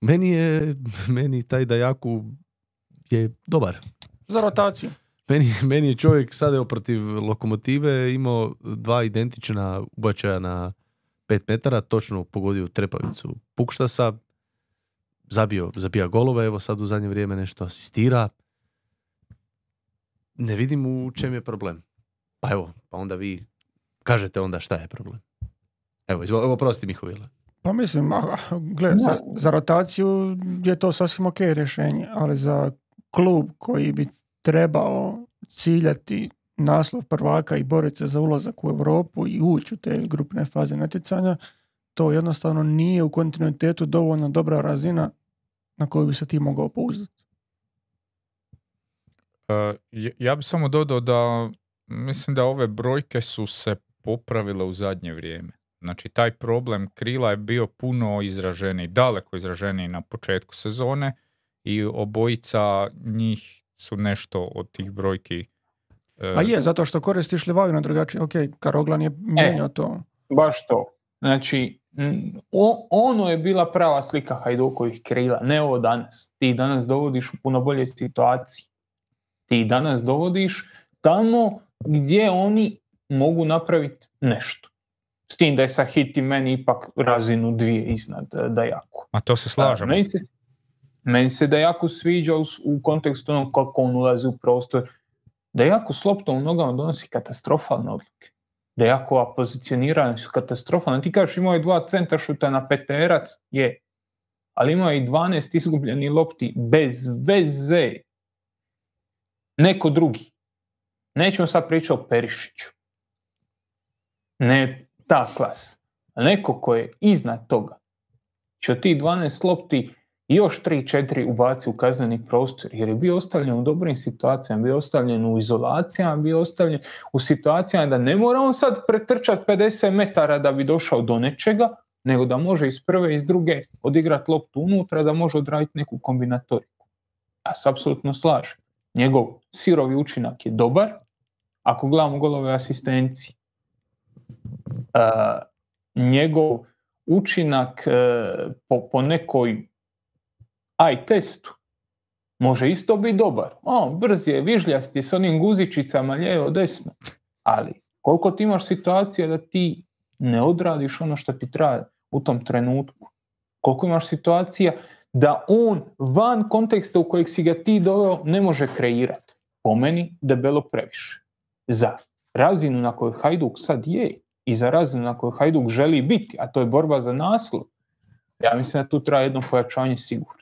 Meni je, meni taj Dajaku je dobar. Za rotaciju. Meni, meni je čovjek sad evo protiv lokomotive imao dva identična ubačaja na 5 metara, točno pogodio trepavicu Pukštasa, zabio, zabija golove, evo sad u zadnje vrijeme nešto asistira. Ne vidim u čem je problem. Pa evo, pa onda vi kažete onda šta je problem. Evo, izvo, evo prosti Mihovila. Pa mislim, za, rotaciju je to sasvim ok rješenje, ali za klub koji bi trebao ciljati naslov prvaka i boriti se za ulazak u Europu i ući u te grupne faze natjecanja, to jednostavno nije u kontinuitetu dovoljno dobra razina na koju bi se ti mogao pouzdati. E, ja bih samo dodao da mislim da ove brojke su se popravile u zadnje vrijeme. Znači, taj problem krila je bio puno izraženiji, daleko izraženiji na početku sezone i obojica njih su nešto od tih brojki. E, A je, zato što koristiš na drugačije. Ok, Karoglan je e, mijenjao to. Baš to. Znači, ono je bila prava slika Hajdukovih krila, ne ovo danas. Ti danas dovodiš u puno bolje situaciji. Ti danas dovodiš tamo gdje oni mogu napraviti nešto. S tim da je sa Hiti meni ipak razinu dvije iznad e, jako. A to se slažem. Meni se, meni se jako sviđa u, u kontekstu onog kako on ulazi u prostor. Da jako s loptom u nogama donosi katastrofalne odluke. jako pozicioniranja su katastrofalne. Ti kažeš imao je dva centra šuta na peterac, je. Ali imao je i 12 izgubljeni lopti bez veze. Neko drugi. Nećemo sad pričati o Perišiću. Ne, ta klas, A neko ko je iznad toga će od tih 12 lopti još 3-4 ubaci u kazneni prostor jer je bio ostavljen u dobrim situacijama, bio ostavljen u izolacijama, bio ostavljen u situacijama da ne mora on sad pretrčati 50 metara da bi došao do nečega, nego da može iz prve i iz druge odigrati loptu unutra, da može odraditi neku kombinatoriku. Ja se apsolutno slažem. Njegov sirovi učinak je dobar, ako gledamo golove asistencije njegov učinak e, po, po nekoj aj testu može isto biti dobar. O, brz je, vižljasti s onim guzičicama lijevo, desno. Ali koliko ti imaš situacija da ti ne odradiš ono što ti treba u tom trenutku? Koliko imaš situacija da on van konteksta u kojeg si ga ti doveo ne može kreirati? Po meni debelo previše. Za razinu na kojoj Hajduk sad je, i za razinu na kojoj Hajduk želi biti, a to je borba za naslov, ja mislim da tu treba jedno pojačanje sigurno.